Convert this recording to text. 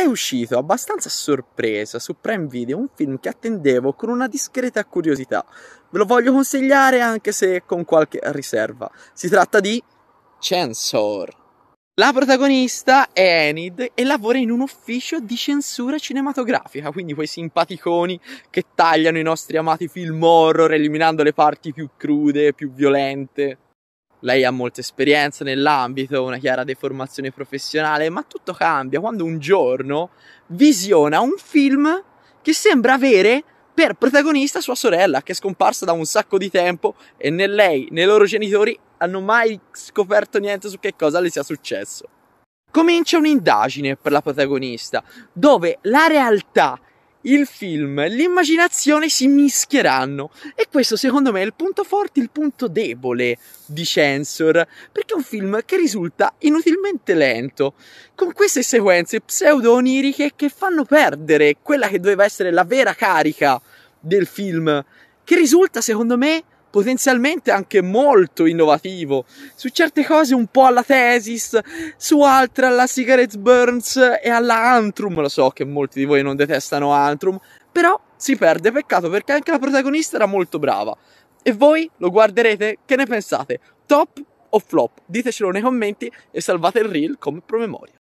È uscito abbastanza a sorpresa su Prime Video un film che attendevo con una discreta curiosità. Ve lo voglio consigliare anche se con qualche riserva. Si tratta di Censor. La protagonista è Enid e lavora in un ufficio di censura cinematografica, quindi quei simpaticoni che tagliano i nostri amati film horror eliminando le parti più crude, più violente. Lei ha molta esperienza nell'ambito, una chiara deformazione professionale, ma tutto cambia quando un giorno visiona un film che sembra avere per protagonista sua sorella, che è scomparsa da un sacco di tempo e né lei né i loro genitori hanno mai scoperto niente su che cosa le sia successo. Comincia un'indagine per la protagonista, dove la realtà il film, l'immaginazione si mischieranno e questo secondo me è il punto forte, il punto debole di Censor, perché è un film che risulta inutilmente lento, con queste sequenze pseudo-oniriche che fanno perdere quella che doveva essere la vera carica del film, che risulta secondo me potenzialmente anche molto innovativo, su certe cose un po' alla Thesis su altre alla Cigarette Burns e alla Antrum, lo so che molti di voi non detestano Antrum, però si perde, peccato perché anche la protagonista era molto brava. E voi lo guarderete? Che ne pensate? Top o flop? Ditecelo nei commenti e salvate il reel come promemoria.